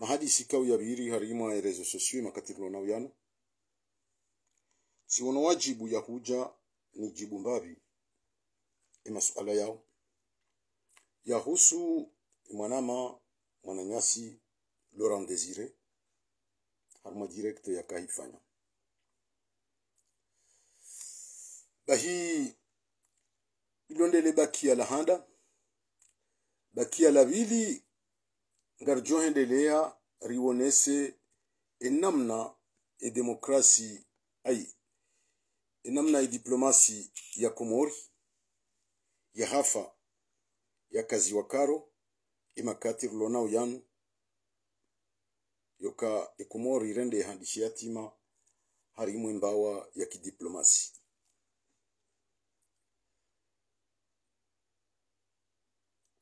na hadi isikauyabiri harimo ya rezo sosio na nao si siwono wajibu ya huja ni jibu mbavi imasuala yao yahusu mwanama mwananyasi Laurent Desire harma direct ya kahifanya bahi ilondele bakia la handa bakia la vili ngarjohendelea riwonese enamna e demokrasi ai enamna e diplomasi ya komori ya hafa ya kazi wakaro e makatir lonao yanu yoka e komori rende ihandishia e tima hari mbawa ya kidiplomasi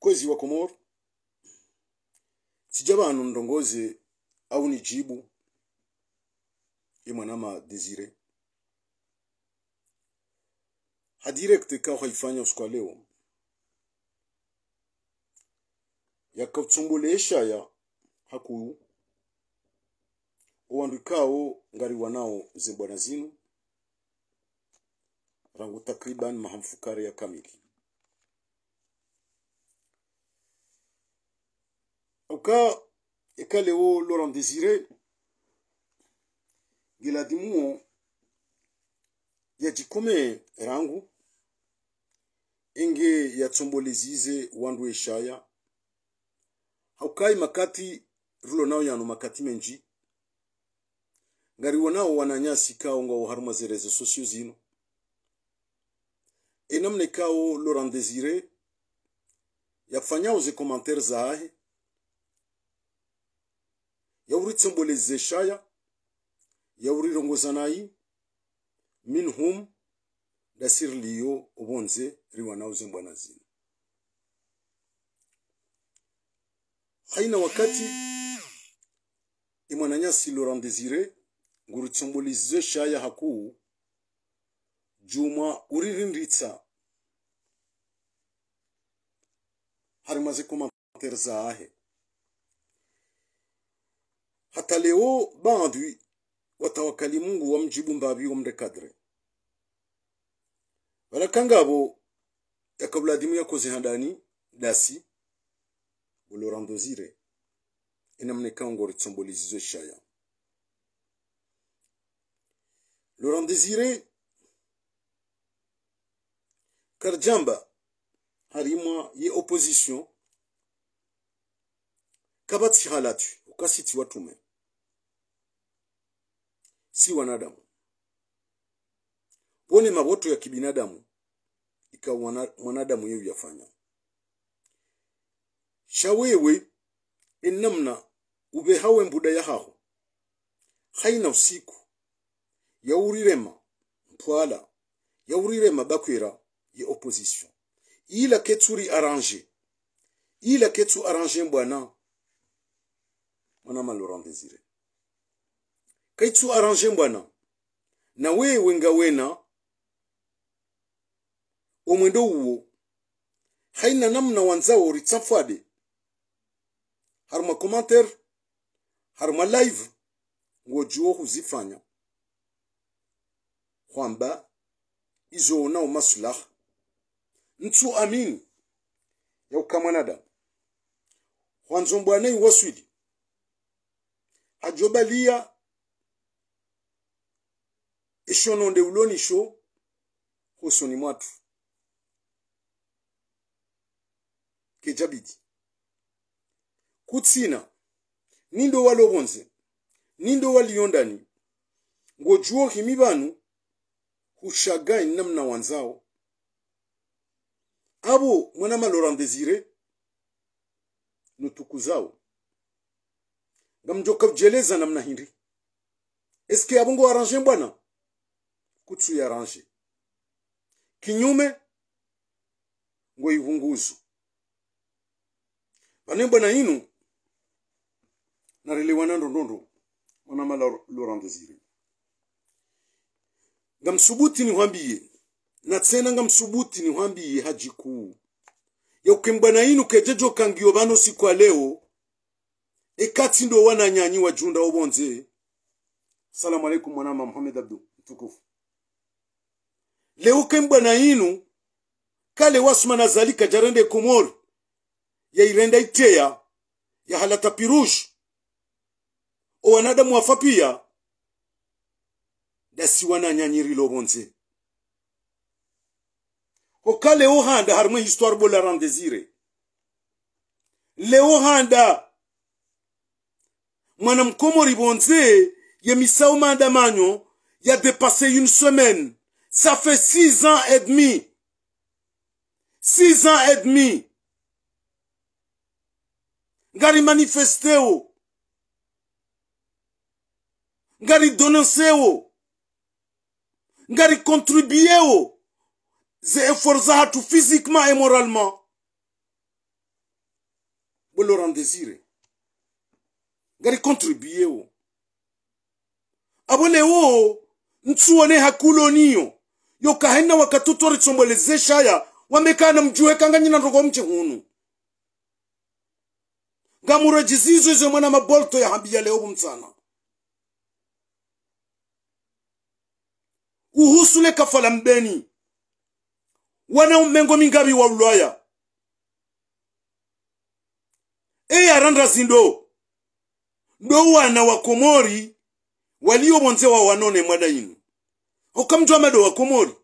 kwezi wa komori sijaba vanhu ndongoze au nijibu imwanama desire hadirekte ka haifanya usiku leo yakatsumbula eshaya hakuyu owandu ngariwa nao zembwana zinu rangu takriban mahamfukare ya kamili avocat ekale wo laurent désiré ngila dimuo yajikome rangu inge e yatsombolezize wandu eshaya haukai makati rulo nao yano makati menji ngariwa nao wananyasi kao ngao haruma zereze sosio zino enamne kao laurent désiré yapfanyao ze za zahe yauri tsembole zeshaya yauri minhum dasir liyo obonze riwanauze mbwana zina haina wakati imwananyasi laurent desire nguritsombolizwe shaya hakuu juma uririnritsa harimaze za zaahe hata leo baadhi watawakali mungu wamjibu mbavi wamre kadre balakangabo yakabuladimu yakoze handani dasi bulorandozire enamnekangore tsombolizizo shaya Laurent Désiré Karjamba harimwa ye opposition kabatsi halatu ukasiti watume si wanadamu pone maboto ya kibinadamu ika mwanadamu yeye yafanya shawewe enamna ubehawe mbuda ya haho haina usiku yaurirema mpwala yaurirema bakwera ye opposition ila ketsuri arrange ila ketsu arrange mbwana mwana malorandezire. kaituaranje mbwana na wewe ngawena omwendo uwo haina namna wanzao ritsafwade haruma commentaire haruma live ngojuo huzifanya kwamba izoonao maslaha ntsu amini ya ukamwanadamu hwanzombwanei waswidi hajobalia ishononde ulonisho hosoni mwatu kejabidi kutsina nindo walobonze nindo waliyondani ngojuo banu hushagai namna wanzao abo mwana malora ndezire nutuku zao ngamjoka kujeleza namna hindi eske abongo arrange bwana kutsu ya range kinyume ivunguzu. vane bwana inu narelewanando ndondo mwanama laurent desire ngamsubuti nihwambiye na tsena ngamsubuti nihwambiye Ya kuu yaukembwana inu kejejo kangiyo vano siku ya leo ekati ndo wa wajunda obonze salamu alaikum mwanama muhamed abdu mtukufu leuke mbwana yinu kale wasuma zalika jarende kumori yairenda iteya yahalata pirush owanadamu wafa piya dasiwananyanyirilo bonze hoka leo handa harimo histoire bolaran desire leo handa mkomori bonze yemisao manyo ya depase une semaine Ça fait six ans et demi. Six ans et demi. Gari manifesté ou. Gari donné. ou. Gari contribué ou. Ze efforza tout physiquement et moralement. Vous leur désiré. Gari contribué nous Abone ou. la hakuloniyo. yokahaina wakatuto ritsombwelezeshaya wamekana mjuhekanganye na ndogo mche hunu ngamure jizizo izo mwana mabolto yahambiya leo bumtsana uhusule kafala mbeni wana umengo mingabi wa ulwaya eyaranda zindo ndo wana wa komori waliobonzewa wanone mwada inu okamtu amadowa komori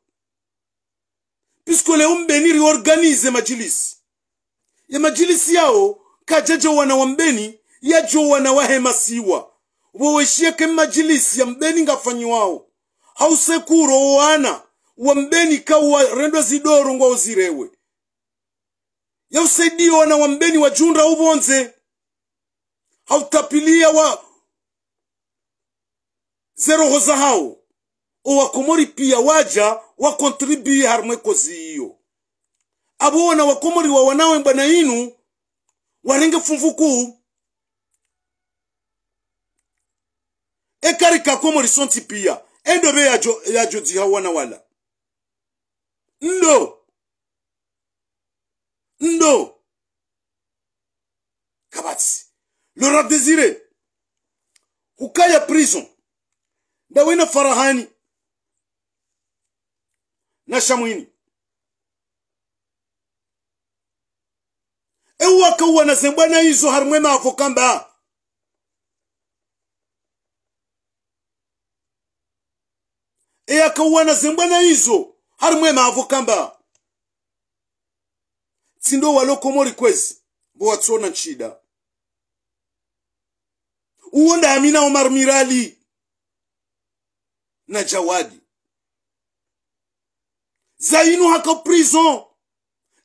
puisque leo mbeni riorganize majilisi ya majilisi yao kajaja wana wa mbeni yajo wana wahemasiwa woweshieke majilisi ya mbeni ngafanyiwao hausekuro wana wa mbeni rendo zidoro ngwa uzirewe yausaidio wana wa mbeni wajunda ubonze hautapilia wa zeroho za hao owakomori pia waja wakontribue harumwe kozi hiyo abona wakomori wa wanawe bwana inu warenge fumvuku ekari komori sonti pia endobe yajo yajo diha wana wala ndo ndo kabatsi lora désiré hukaya prison ndawina farahani na shamwini ewakauwana na izo Ewa mavo kamba eyakauwana na izo harimwe mavo kamba tsindo walokomori kwezi mbowatsona chida uwo amina omar mirali na jawadi zainu haka prison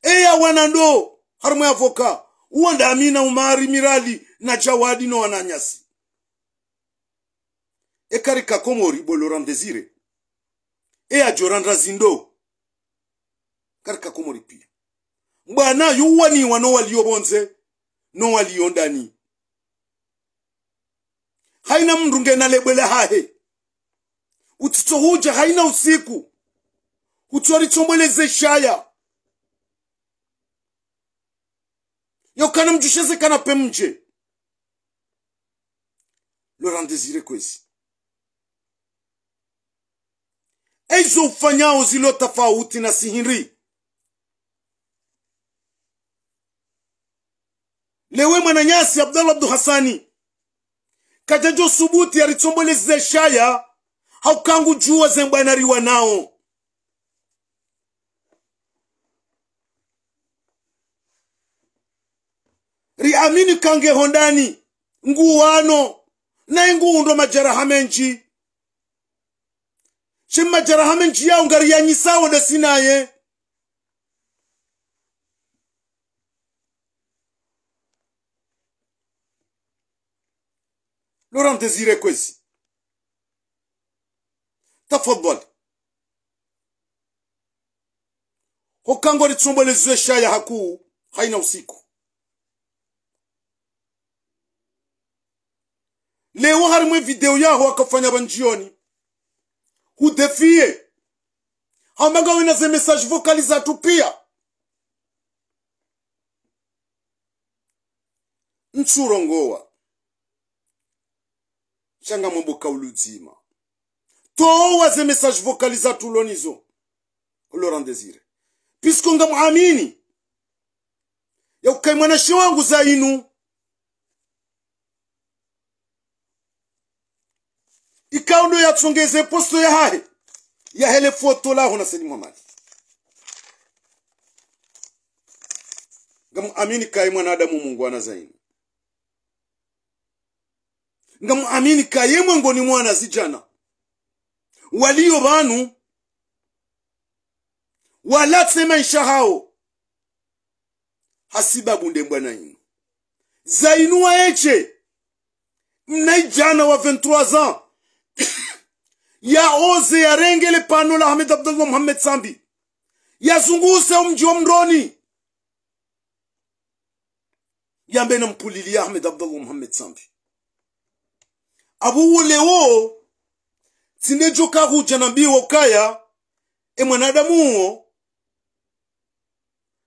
eya wanando ya avoka uwanda amina umari mirali na jawadi no wananyasi ekari kakomori boloran desire eya jorandra zindo kari kakomori pia bwana yuwaniwa no waliyo bonze no waliyo ndani haina mndu ngenalebwele hahe utito huja haina usiku utyoricombwelezeshaya yokana mjusheze kana pe mje lora ndezire kwezi ezo ufanyao zilio tofauti na sihiri lewe mwananyasi abdallah abdu hasani kajajo subuti shaya haukangu juwa zembwanariwa nao riamini kange hondani nguwano nayi nguundo majaraha menji shim majaraha menji yawo ngari yanyisawo desinaye Laurent Désiré Kwezi tafadhali hokangwa litsumbo lezwe shaya haku haina usiku leo harimo video yaho akafanya banjioni hudefie hamagawe na ze message vocali zatu pia ntsurongowa shanga mwambuka uludzima towa ze message vocali zatu lonizo laurent desire puisque ngamuamini ukaimwana shi wangu za inu ikaundo yatsongeze posto ya hahe yahele foto laho na seni mwamadi ngamuamini kaye mwanadamu mungu ana zaini ngamuamini kaye mwengoni mwana zijana walio vanu walatse maisha hao hasibabunde bwana inu zainu eche mnaijana wa 23 ans yaoze yarengele pano la Ahmed Abdullah Muhammad Sambi yazunguse mji wa Mroni yambe ya Ahmed Abdullah Muhammad Sambi abuwo lewo tsinejo kahuja nambiwo kaya e mwanadamuwo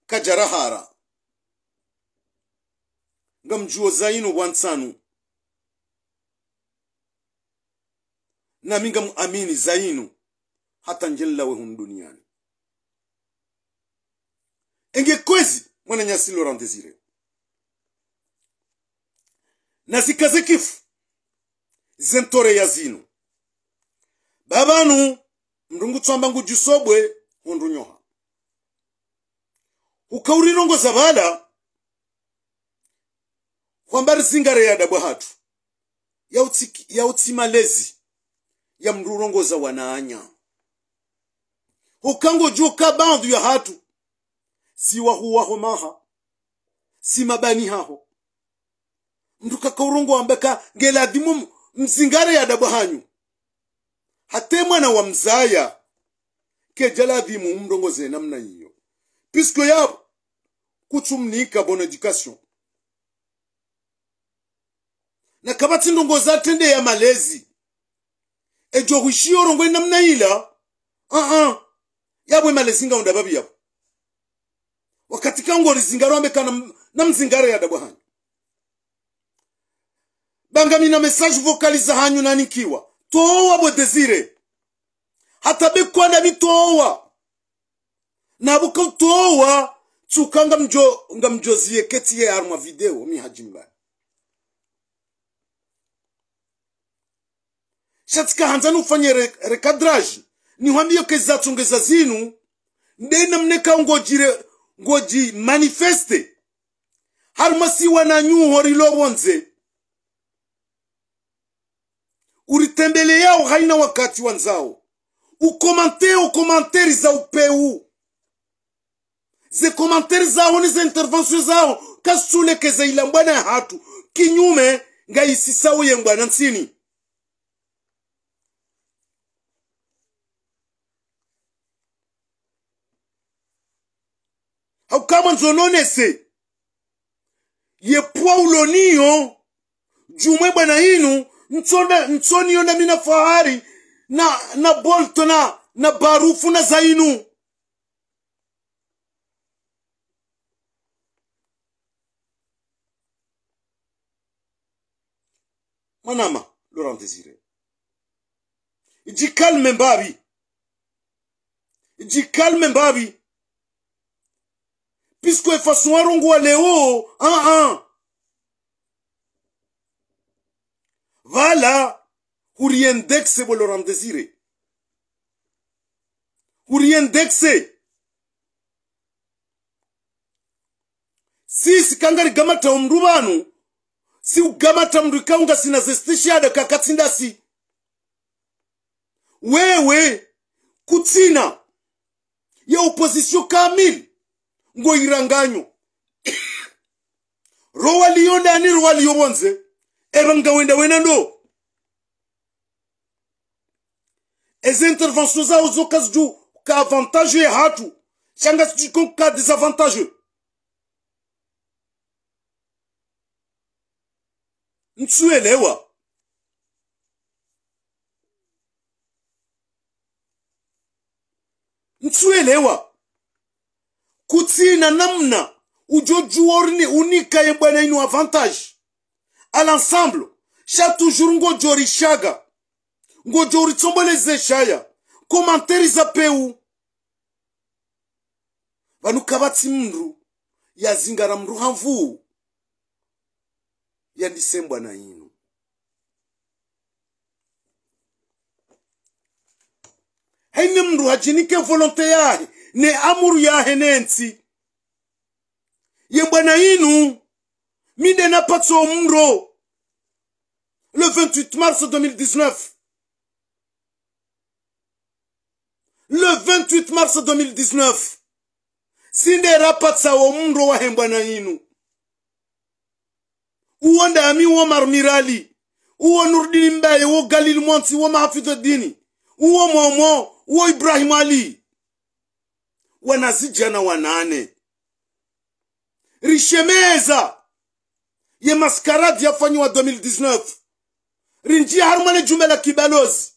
kajarahara ngamjuwo zaino wansanu na muamini zainu hata njellawe humu duniani engekwezi nyasi laurent desire na zikaze kifu zentore ya zinu babanu mrungu tswamba ngujusobwe hundu nyoha za bala hwambari zingare dabu hatu utimalezi. malezi ya za wananya hukango juka bandu ya hatu siwahuwaho maha simabani haho ndukakaurongo ambeka ngeladimu mzingare ya dabu hanyu hate mwana wa mzaya kejaladhimu mrongoze namna hiyo pisko yabo kuchumnika bona education na za tende ya malezi ejo khushiyoro ngwe namna ila uh-uh. Ah, yabwe ah. malezinga zingaunda yabo wakati kango lizingaro ambekana ya yadabwa hanyu bangamina message vocali za hanyu nanikiwa towa bwe desire hata bekwana na buka towa tukanga mjo ngamjozie ketiye armwa video mihajimba chatika hanzani re, rekadraji nihwambiyo tungeza zinu ndena mneka ngojire ngoji manifeste haruma siwana nyuho rilowonze uritembele yao haina wakati wanzao Ukomante o komanteri za upeu ze komanteri zao ni ze intervensio zao kasitulekeza ilambwana ya hatu kinyume ngaisisauye mbwana ntsini kama nzononese ye pwaulo niyo jumwe bwana inu ntsoniyo na mina fahari na na bolto na na barufu na zainu mwanama laurent désiré jikalme mbabi jikalme mbabi puisque façon arongwa leo ah ah vala huriendekse bolorandesire huriendekse sisi kangari gamata omndu vanu si ugamata mndu ikaunga sina zestishada kakatsindasi wewe kutsina ya opposition kamili ngoiranganyo rowa liyo ndani rowa liyo bonze eba ngawenda wena ndo ezi intervention zawo zoka zidu ka avantage ye é hatu shanga zidu ka desavantage mtsuelewa é, lewa é, kutsina namna udyodyuwa urini unika yembwanaini wa vantage a lensemble xa toujours ngodyori xaga ngodyori tsombeleze xaya komanteriza peu vanhu kha va tsi mndru ya zingana mndru ha mvuu ya ndisembwanaino haine mndru ha jenike volonte yahe ne amuru ya henensi yembana yinu minde na patso mro le 28 mars 2019 le 28 mars 2019 sinde rapatsa wo mro wa hembana yinu uwanda ami wa marmirali uwo nurdini mbaye wo galil monsi wo mahfidodini uwa momo wo ibrahim ali wanazijana wanane rishemeza ye maskaradi yafanywa 2019 rinjia harumane jume la kibalozi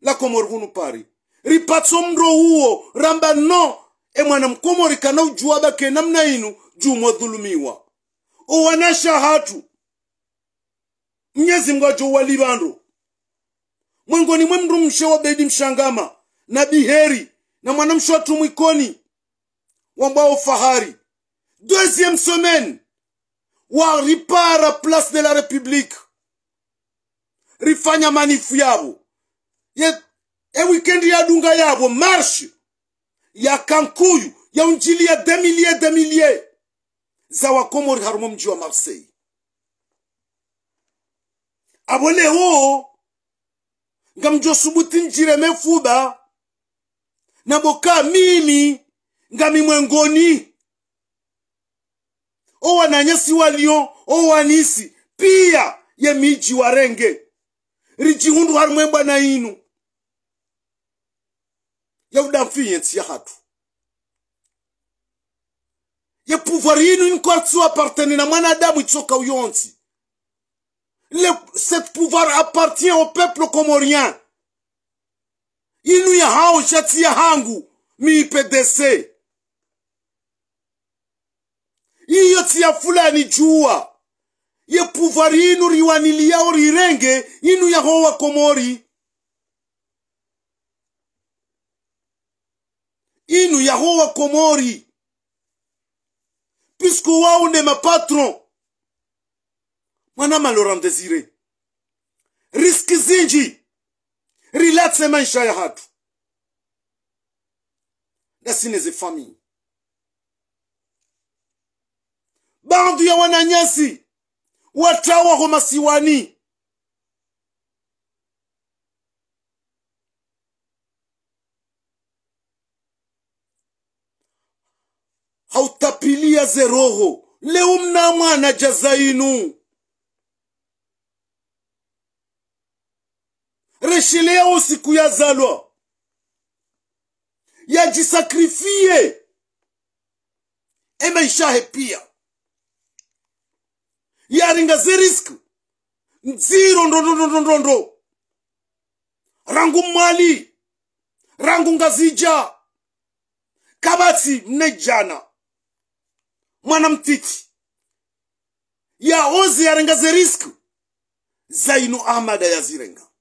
la komori hunu pari ripatso mro huo ramba no e mwanamkomori kana ujua bake namna inu jumo dhulumiwa owanasha hatu mnyezi mngajo wali mwengoni mwe mndu mshe wa bedi mshangama na biheri na mwanamshi wa Tumwikoni wambao fahari deuxième semaine wa ripara place de la république rifanya manifu yavo ye, e weekend ya dunga yavo marche ya kankuyu ya unjilia des milliers za wakomori harumo mji wa marseille abo leho nga mjosubuti njireme boka mimi ngami mwengoni wananyasi walio owanisi pia ye miji warenge rijihundu harimwe bwana inu yauda mfiyensi hatu ye pouvoir yinu inkwatsiwa appartene na mwanadamu itsoka uyonzi Le, cette pouvoir appartient au peuple comorien inu ya hao shati ya hangu miipedese iyo tia fulani jua ye puvari inu riwaniliyao rirenge inu ya hoa komori inu ya hoa komori pisko wao ne mapatron mwana zinji. riski zinji relaxe maisha ya hatu dasineze famii bandu ya wananyasi watawaho masiwani hautapilia zeroho leo mwana jazainu rejelea siku ya zalwa yajisakrifie emaishahe pia yaringa zeriski nziro ndondondondondondo rangu mwali rangu ngazija kabatsi mnejana mwana mtiti yaozi ze zeriski zaino amada yazirenga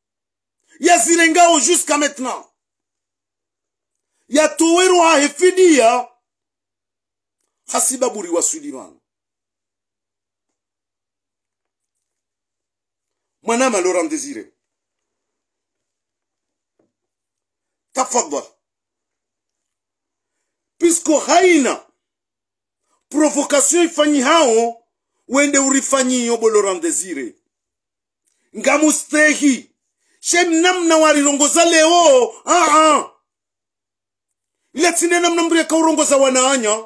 Yazirengao jusqu'à maintenant. Y'a y a Touerwa et Fidia. Hasibaburi wa Suliman. Laurent Désiré. Tafadwa. Puisque Haïna, provocation ifanyi hao wende urifanyi yobo Laurent Désiré. Ngamustehi. she namna walirongoza leo ile ah, ah. tine namna mndu yakaurongoza wanaanya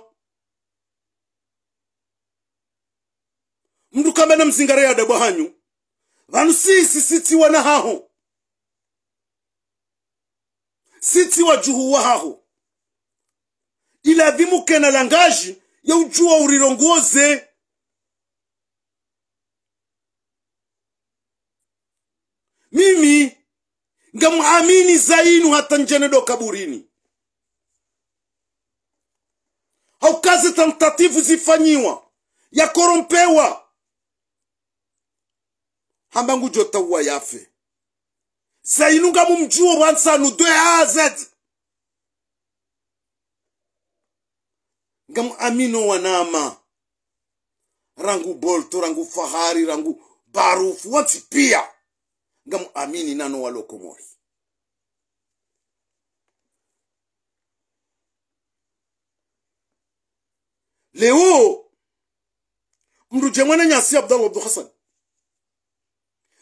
mndu kamba na ya yada hanyu vanu sisi sitiwa na haho wa juhuwa haho vimu kena langaji ujua urirongoze mimi ngamwamini zainu hata njenedo kaburini au kazi tantativu zifanyiwa yakorompewa hamangujo tauwa yafe zainu ngamumjuwo bwansanu dwe az ngamuamino wanama rangu bolto rangu fahari rangu barufu wansi pia nga mu amini nano wala okomoli leo mndu jemwana nyasi abdallah abdu hasan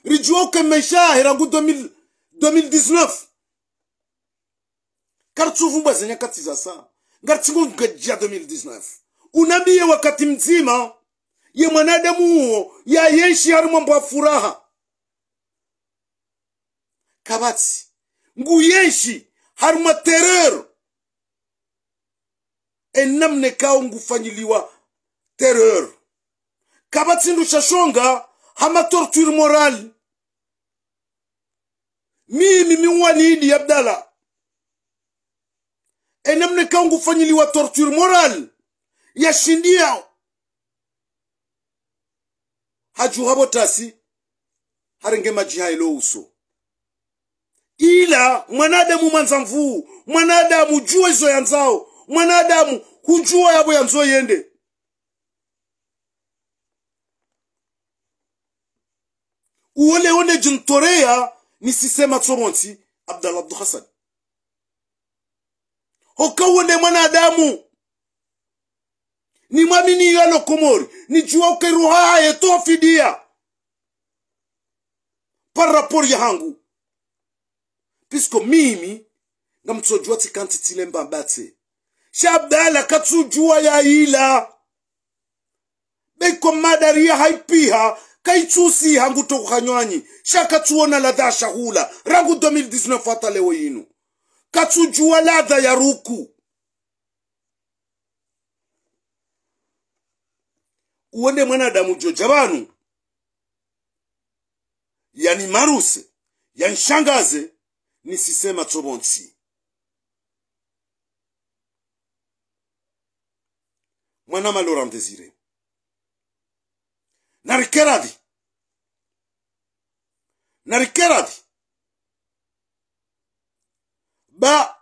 rijuwa kemesha hirangu 2000 2019 kartsufu mbweza nyakati za saa ngatsingo nkajia 2019 unaambie wakati mzima ye mwanadamu yenshi yayenshi harimwambwa furaha kabatsi nguyenshi haruma terero enamne kawo ngufanyiliwa terero kabatsi ndushashonga hama torture morali mimi miwaniidi abdala enamne kawo ngufanyiliwa torture morali yashindia hajuhabo tasi harenge majiha uso ila mwanadamu mwanzamvuu mwanadamu juwa izo yanzao mwanadamu kunjuwa yabo yanzo yende uwole wone jintoreya nisisema tsoronti abdallah abdu hasan hokawone mwanadamu ni mwamini yalo komori ni jua ukeruhaha yetofidia par rapport ya hangu pisiko mimi ngamtsojua tsikantitile mbambatse shabdala katsujua yaila beiko madaria haipiha kaitsusiha ngutokuhanywanyi shakatsuona ladha shahula rangu 2019 hata leo yinu katsujua ladha ya ruku uwende mwanadamu joja vanu yani maruse yanshangaze nisisema tobonsi mwanama laurent desire narikeravi narikeravi ba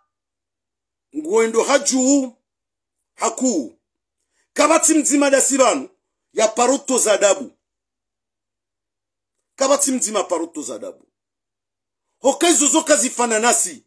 nguendo hajuhu hakuu Kabati mzima dasi ya paruto za dabu Kabati mzima paruto za dabu okezuzu okazifanana nasi